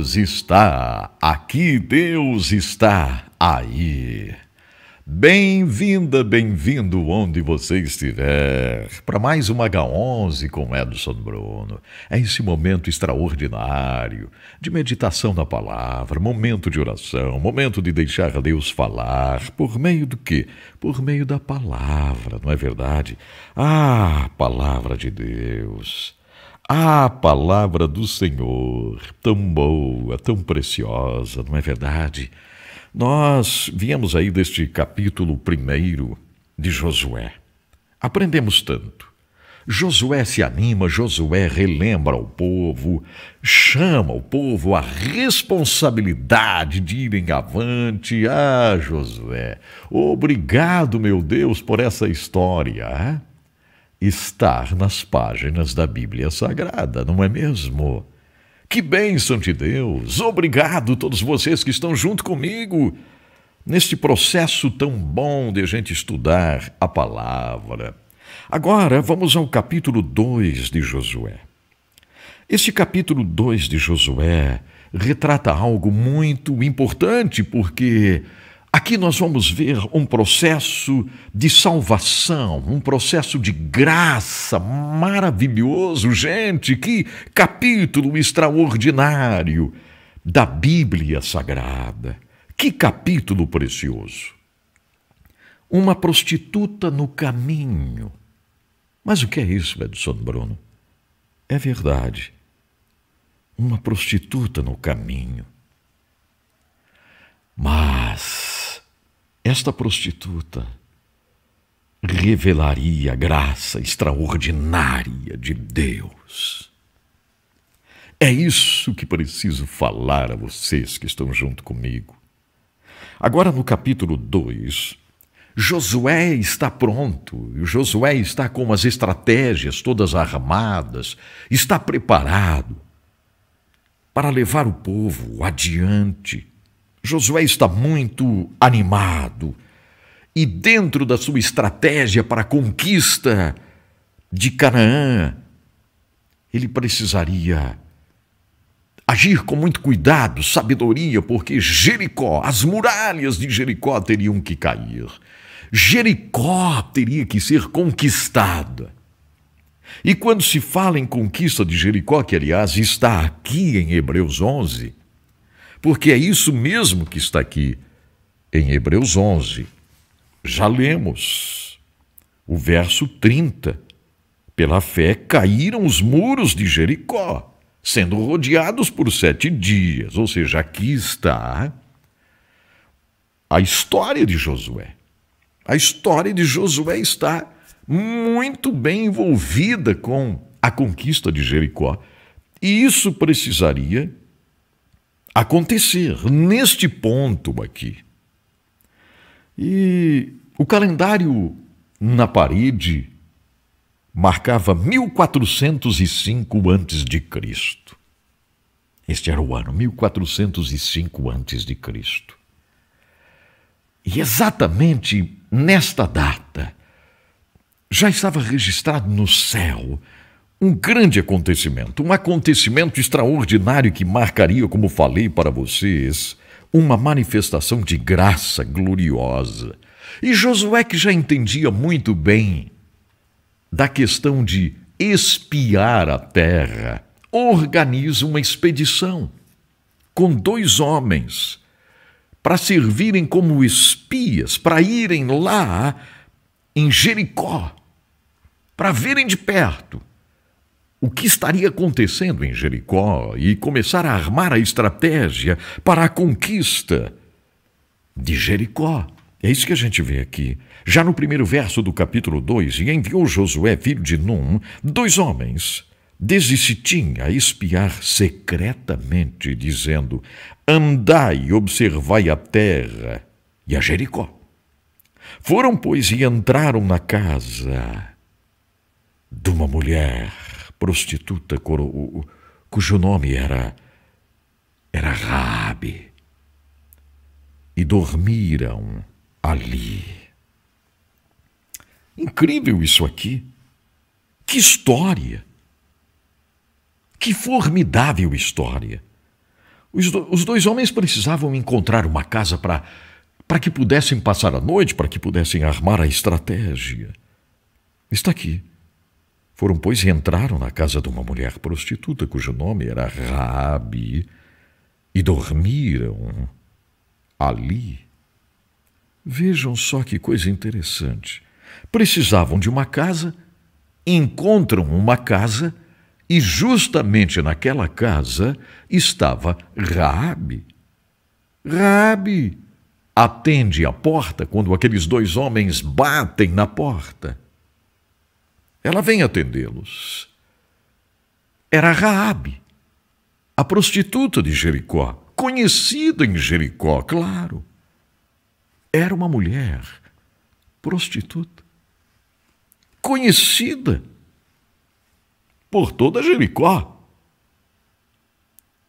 Deus está, aqui Deus está aí. Bem-vinda, bem-vindo onde você estiver, para mais uma H11 com Edson Bruno. É esse momento extraordinário de meditação na palavra, momento de oração, momento de deixar Deus falar. Por meio do quê? Por meio da palavra, não é verdade? Ah, palavra de Deus. Ah, palavra do Senhor, tão boa, tão preciosa, não é verdade? Nós viemos aí deste capítulo primeiro de Josué. Aprendemos tanto. Josué se anima, Josué relembra ao povo, chama o povo à responsabilidade de irem avante. Ah, Josué, obrigado, meu Deus, por essa história. Ah estar nas páginas da Bíblia Sagrada, não é mesmo? Que bênção de Deus! Obrigado a todos vocês que estão junto comigo neste processo tão bom de a gente estudar a palavra. Agora vamos ao capítulo 2 de Josué. Este capítulo 2 de Josué retrata algo muito importante, porque Aqui nós vamos ver um processo de salvação, um processo de graça maravilhoso, gente, que capítulo extraordinário da Bíblia Sagrada. Que capítulo precioso! Uma prostituta no caminho. Mas o que é isso, Edson Bruno? É verdade. Uma prostituta no caminho. Mas esta prostituta revelaria a graça extraordinária de Deus. É isso que preciso falar a vocês que estão junto comigo. Agora, no capítulo 2, Josué está pronto, Josué está com as estratégias todas armadas, está preparado para levar o povo adiante Josué está muito animado e, dentro da sua estratégia para a conquista de Canaã, ele precisaria agir com muito cuidado, sabedoria, porque Jericó, as muralhas de Jericó teriam que cair. Jericó teria que ser conquistada. E quando se fala em conquista de Jericó, que aliás está aqui em Hebreus 11, porque é isso mesmo que está aqui em Hebreus 11. Já lemos o verso 30. Pela fé caíram os muros de Jericó, sendo rodeados por sete dias. Ou seja, aqui está a história de Josué. A história de Josué está muito bem envolvida com a conquista de Jericó. E isso precisaria acontecer neste ponto aqui. E o calendário na parede marcava 1405 antes de Cristo. Este era o ano 1405 antes de Cristo. E exatamente nesta data já estava registrado no céu um grande acontecimento, um acontecimento extraordinário que marcaria, como falei para vocês, uma manifestação de graça gloriosa. E Josué, que já entendia muito bem da questão de espiar a terra, organiza uma expedição com dois homens para servirem como espias, para irem lá em Jericó, para verem de perto o que estaria acontecendo em Jericó e começar a armar a estratégia para a conquista de Jericó. É isso que a gente vê aqui. Já no primeiro verso do capítulo 2, e enviou Josué, filho de Num, dois homens, desde Sitim, a espiar secretamente, dizendo: Andai e observai a terra e a Jericó. Foram, pois, e entraram na casa de uma mulher prostituta cujo nome era era Rabi e dormiram ali. Incrível isso aqui. Que história! Que formidável história! Os, do, os dois homens precisavam encontrar uma casa para para que pudessem passar a noite, para que pudessem armar a estratégia. Está aqui. Foram, pois, e entraram na casa de uma mulher prostituta, cujo nome era Raabe, e dormiram ali. Vejam só que coisa interessante. Precisavam de uma casa, encontram uma casa, e justamente naquela casa estava Raabe. Raabe atende à porta quando aqueles dois homens batem na porta. Ela vem atendê-los. Era Raabe, a prostituta de Jericó, conhecida em Jericó, claro. Era uma mulher prostituta, conhecida por toda Jericó.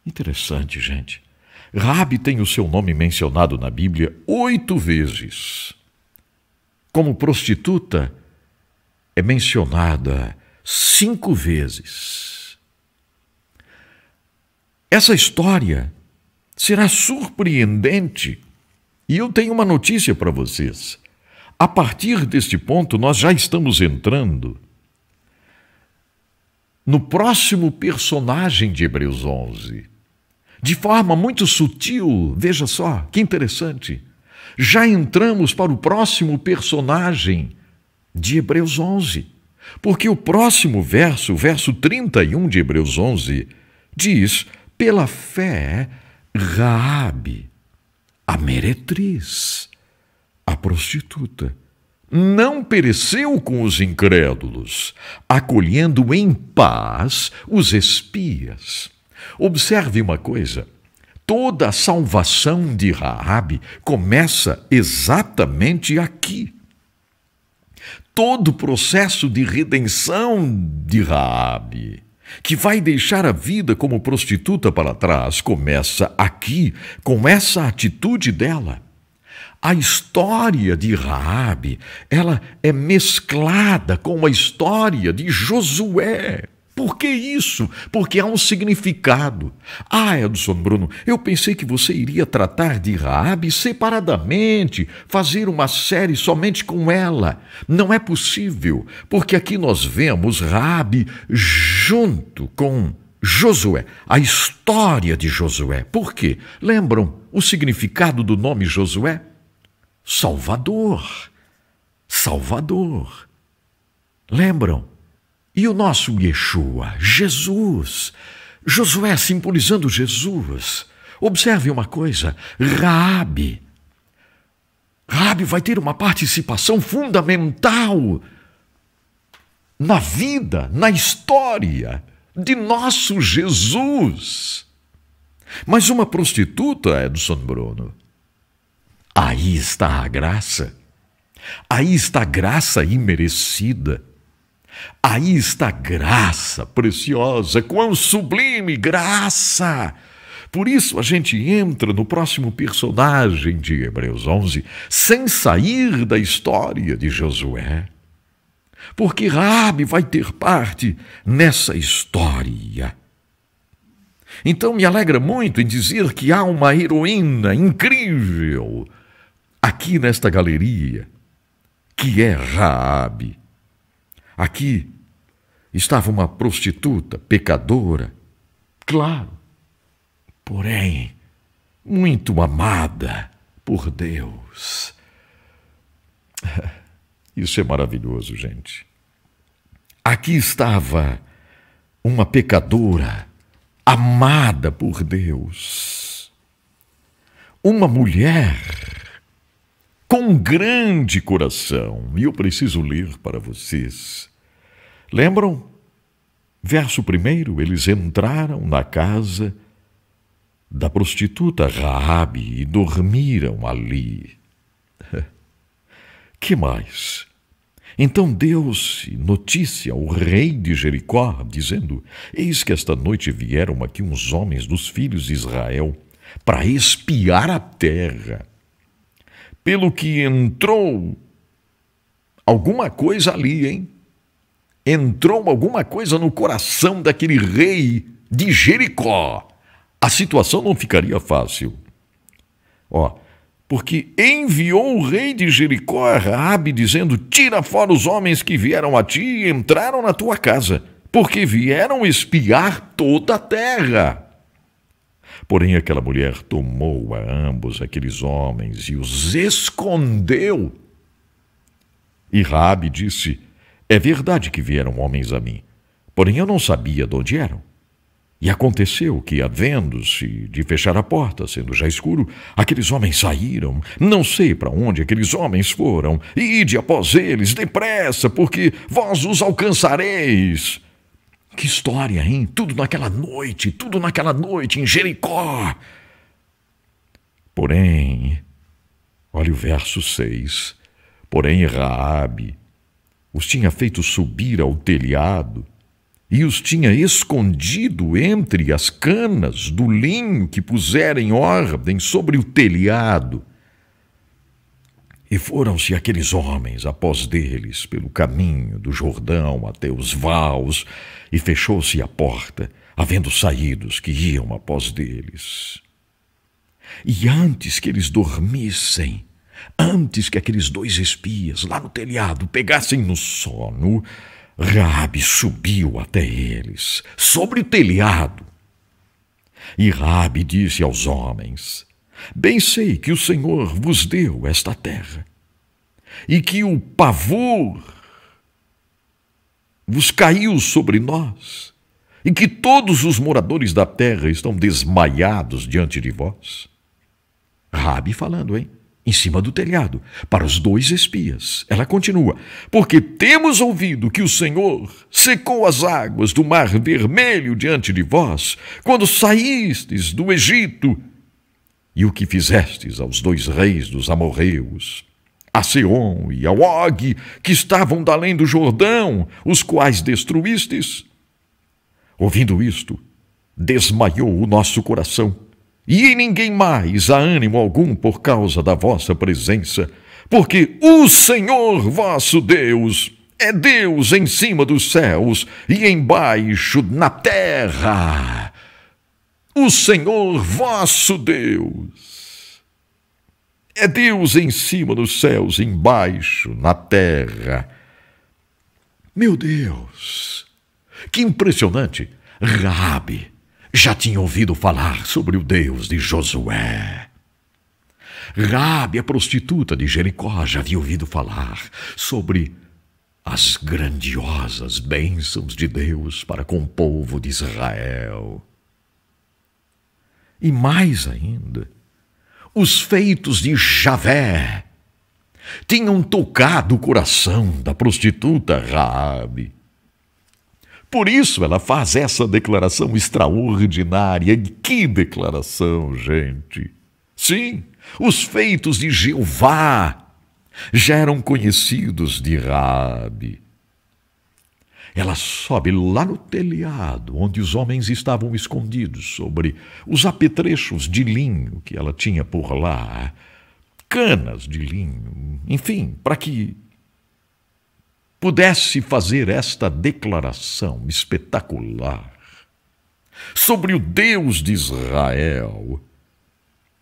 Interessante, gente. Rabi tem o seu nome mencionado na Bíblia oito vezes. Como prostituta é mencionada cinco vezes. Essa história será surpreendente e eu tenho uma notícia para vocês. A partir deste ponto, nós já estamos entrando no próximo personagem de Hebreus 11. De forma muito sutil, veja só, que interessante. Já entramos para o próximo personagem de Hebreus 11. Porque o próximo verso, verso 31 de Hebreus 11, diz: pela fé, Raabe, a meretriz, a prostituta, não pereceu com os incrédulos, acolhendo em paz os espias. Observe uma coisa: toda a salvação de Raabe começa exatamente aqui todo o processo de redenção de Raabe, que vai deixar a vida como prostituta para trás, começa aqui, com essa atitude dela. A história de Raabe, ela é mesclada com a história de Josué. Por que isso? Porque há um significado. Ah, Edson Bruno, eu pensei que você iria tratar de Raabe separadamente, fazer uma série somente com ela. Não é possível, porque aqui nós vemos Raabe junto com Josué, a história de Josué. Por quê? Lembram o significado do nome Josué? Salvador. Salvador. Lembram? E o nosso Yeshua, Jesus, Josué simbolizando Jesus. Observe uma coisa: Raabe. Raabe vai ter uma participação fundamental na vida, na história de nosso Jesus. Mas uma prostituta, Edson Bruno, aí está a graça. Aí está a graça imerecida. Aí está graça preciosa, quão sublime graça! Por isso a gente entra no próximo personagem de Hebreus 11 sem sair da história de Josué. Porque Raabe vai ter parte nessa história. Então me alegra muito em dizer que há uma heroína incrível aqui nesta galeria, que é Raabe. Aqui estava uma prostituta, pecadora, claro, porém, muito amada por Deus. Isso é maravilhoso, gente. Aqui estava uma pecadora amada por Deus, uma mulher com grande coração. E eu preciso ler para vocês. Lembram? Verso 1: Eles entraram na casa da prostituta Raabe e dormiram ali. Que mais? Então deu-se notícia ao rei de Jericó, dizendo: Eis que esta noite vieram aqui uns homens dos filhos de Israel para espiar a terra pelo que entrou alguma coisa ali, hein? Entrou alguma coisa no coração daquele rei de Jericó. A situação não ficaria fácil. Ó, porque enviou o rei de Jericó a Raabe dizendo: "Tira fora os homens que vieram a ti e entraram na tua casa, porque vieram espiar toda a terra." Porém, aquela mulher tomou a ambos aqueles homens e os escondeu. E Raabe disse: É verdade que vieram homens a mim, porém eu não sabia de onde eram. E aconteceu que, havendo-se de fechar a porta, sendo já escuro, aqueles homens saíram. Não sei para onde aqueles homens foram. Ide após eles, depressa, porque vós os alcançareis. Que história, hein? Tudo naquela noite, tudo naquela noite em Jericó. Porém, olha o verso 6. Porém, Raabe os tinha feito subir ao telhado e os tinha escondido entre as canas do linho que pusera em ordem sobre o telhado. E foram-se aqueles homens após deles pelo caminho do Jordão até os vaus, e fechou-se a porta, havendo saídos que iam após deles. E antes que eles dormissem, antes que aqueles dois espias lá no telhado pegassem no sono, Raabe subiu até eles, sobre o telhado. E Raabe disse aos homens: Bem sei que o Senhor vos deu esta terra e que o pavor vos caiu sobre nós e que todos os moradores da terra estão desmaiados diante de vós? Rabi falando, hein? Em cima do telhado, para os dois espias. Ela continua: Porque temos ouvido que o Senhor secou as águas do Mar Vermelho diante de vós, quando saístes do Egito e o que fizestes aos dois reis dos amorreus, a Seom e a Og, que estavam além do Jordão, os quais destruístes? Ouvindo isto, desmaiou o nosso coração, e em ninguém mais há ânimo algum por causa da vossa presença, porque o Senhor vosso Deus é Deus em cima dos céus e embaixo na terra o Senhor vosso Deus. É Deus em cima, nos céus, embaixo, na terra. Meu Deus! Que impressionante! Rabi já tinha ouvido falar sobre o Deus de Josué. Rabi, a prostituta de Jericó, já havia ouvido falar sobre as grandiosas bênçãos de Deus para com o povo de Israel. E mais ainda, os feitos de Javé tinham tocado o coração da prostituta Raabe. Por isso ela faz essa declaração extraordinária. Que declaração, gente! Sim, os feitos de Jeová já eram conhecidos de Raabe. Ela sobe lá no telhado, onde os homens estavam escondidos, sobre os apetrechos de linho que ela tinha por lá, canas de linho, enfim, para que pudesse fazer esta declaração espetacular sobre o Deus de Israel.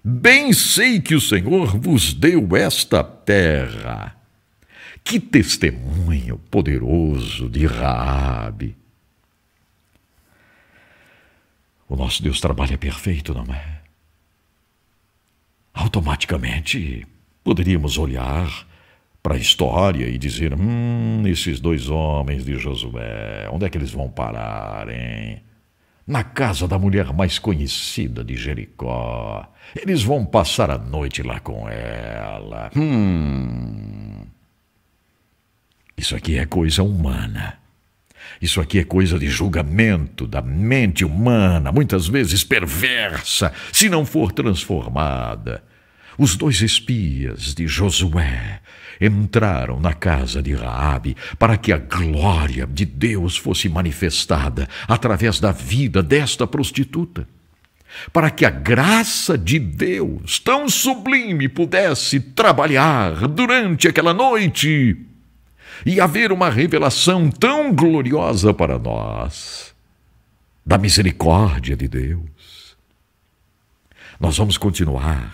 Bem sei que o Senhor vos deu esta terra que testemunho poderoso de Raabe! O nosso Deus trabalha perfeito, não é? Automaticamente poderíamos olhar para a história e dizer: hum, esses dois homens de Josué, onde é que eles vão parar, hein? Na casa da mulher mais conhecida de Jericó. Eles vão passar a noite lá com ela. Hum. Isso aqui é coisa humana. Isso aqui é coisa de julgamento da mente humana, muitas vezes perversa, se não for transformada. Os dois espias de Josué entraram na casa de Raabe para que a glória de Deus fosse manifestada através da vida desta prostituta, para que a graça de Deus, tão sublime, pudesse trabalhar durante aquela noite e haver uma revelação tão gloriosa para nós da misericórdia de Deus. Nós vamos continuar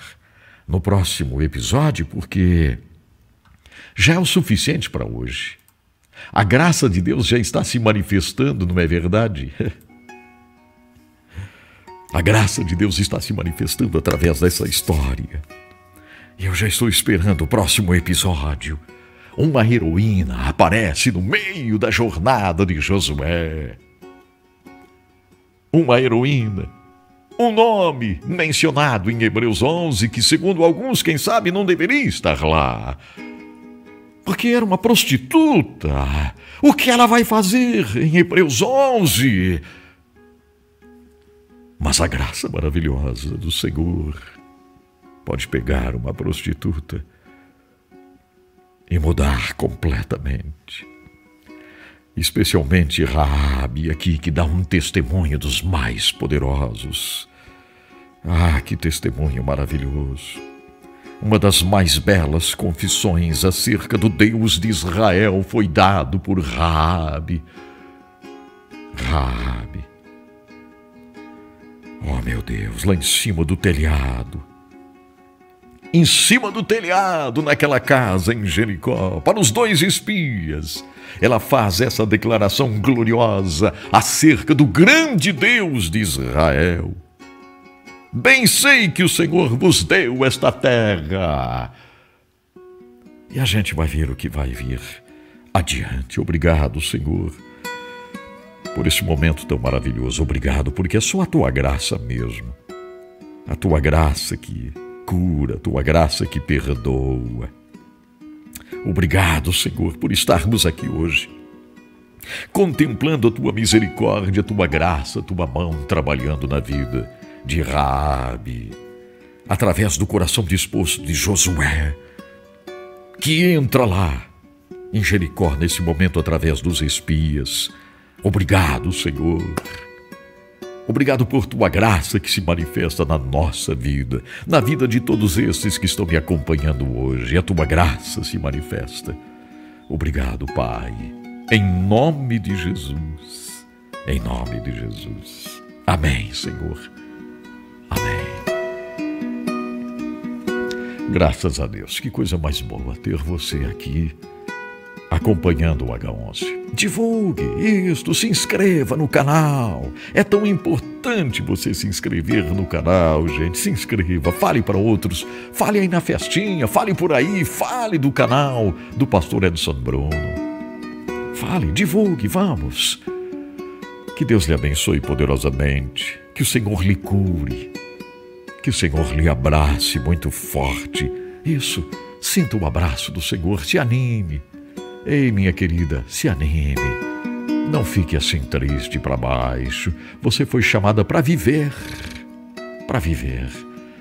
no próximo episódio porque já é o suficiente para hoje. A graça de Deus já está se manifestando, não é verdade? A graça de Deus está se manifestando através dessa história. E eu já estou esperando o próximo episódio uma heroína aparece no meio da jornada de Josué. Uma heroína. Um nome mencionado em Hebreus 11 que, segundo alguns, quem sabe, não deveria estar lá. Porque era uma prostituta. O que ela vai fazer em Hebreus 11? Mas a graça maravilhosa do Senhor pode pegar uma prostituta e mudar completamente. Especialmente Raabe aqui que dá um testemunho dos mais poderosos. Ah, que testemunho maravilhoso! Uma das mais belas confissões acerca do Deus de Israel foi dado por Raabe. Raabe. Oh, meu Deus, lá em cima do telhado em cima do telhado naquela casa em Jericó, para os dois espias. Ela faz essa declaração gloriosa acerca do grande Deus de Israel. Bem sei que o Senhor vos deu esta terra. E a gente vai ver o que vai vir adiante. Obrigado, Senhor, por esse momento tão maravilhoso. Obrigado, porque é só a tua graça mesmo. A tua graça que cura, tua graça que perdoa. Obrigado, Senhor, por estarmos aqui hoje, contemplando a tua misericórdia, a tua graça, a tua mão trabalhando na vida de Raabe, através do coração disposto de Josué, que entra lá em Jericó nesse momento através dos espias. Obrigado, Senhor. Obrigado por tua graça que se manifesta na nossa vida, na vida de todos esses que estão me acompanhando hoje. A tua graça se manifesta. Obrigado, Pai, em nome de Jesus. Em nome de Jesus. Amém, Senhor. Amém. Graças a Deus. Que coisa mais boa ter você aqui acompanhando o H11 divulgue isto, se inscreva no canal. É tão importante você se inscrever no canal, gente. Se inscreva, fale para outros, fale aí na festinha, fale por aí, fale do canal do pastor Edson Bruno. Fale, divulgue, vamos. Que Deus lhe abençoe poderosamente, que o Senhor lhe cure, que o Senhor lhe abrace muito forte. Isso, sinta o abraço do Senhor, se anime. Ei, minha querida, se anime. Não fique assim triste para baixo. Você foi chamada para viver. Para viver.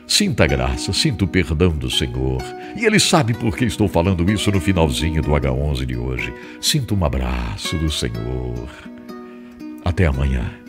Sinta a graça, sinta o perdão do Senhor. E Ele sabe por que estou falando isso no finalzinho do H11 de hoje. Sinta um abraço do Senhor. Até amanhã.